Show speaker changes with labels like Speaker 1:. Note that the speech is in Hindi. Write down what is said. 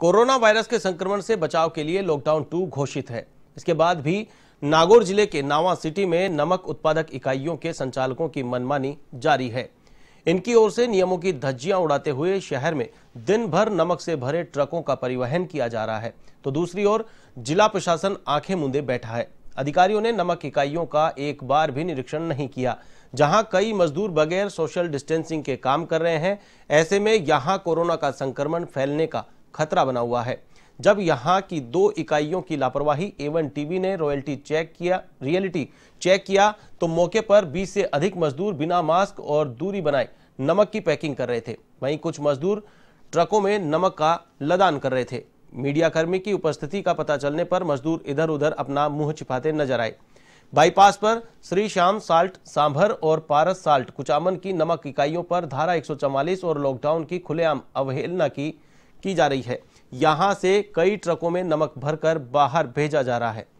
Speaker 1: कोरोना वायरस के संक्रमण से बचाव के लिए लॉकडाउन टू घोषित है इसके बाद भी नागौर जिले के नावा सिटी में नमक उत्पादक इकाइयों के संचालकों की मनमानी जारी है इनकी ओर से नियमों की धज्जियां उड़ाते हुए शहर में दिन भर नमक से भरे ट्रकों का परिवहन किया जा रहा है तो दूसरी ओर जिला प्रशासन आंखें मुंदे बैठा है अधिकारियों ने नमक इकाइयों का एक बार भी निरीक्षण नहीं किया जहां कई मजदूर बगैर सोशल डिस्टेंसिंग के काम कर रहे हैं ऐसे में यहां कोरोना का संक्रमण फैलने का खतरा बना हुआ है जब यहां की दो इकाइयों की लापरवाही एवन टीवी ने रॉयल्टी चेक किया रियलिटी चेक किया तो मौके पर 20 से अधिक मजदूर बिना मास्क और दूरी बनाए नमक की पैकिंग कर रहे थे वहीं कुछ मजदूर ट्रकों में नमक का लदान कर रहे थे मीडियाकर्मी की उपस्थिति का पता चलने पर मजदूर इधर उधर अपना मुंह छिपाते नजर आए बाईपास पर श्री श्याम साल्ट सांभर और पारस साल्ट कुचामन की नमक इकाइयों पर धारा एक और लॉकडाउन की खुलेआम अवहेलना की की जा रही है यहाँ से कई ट्रकों में नमक भरकर बाहर भेजा जा रहा है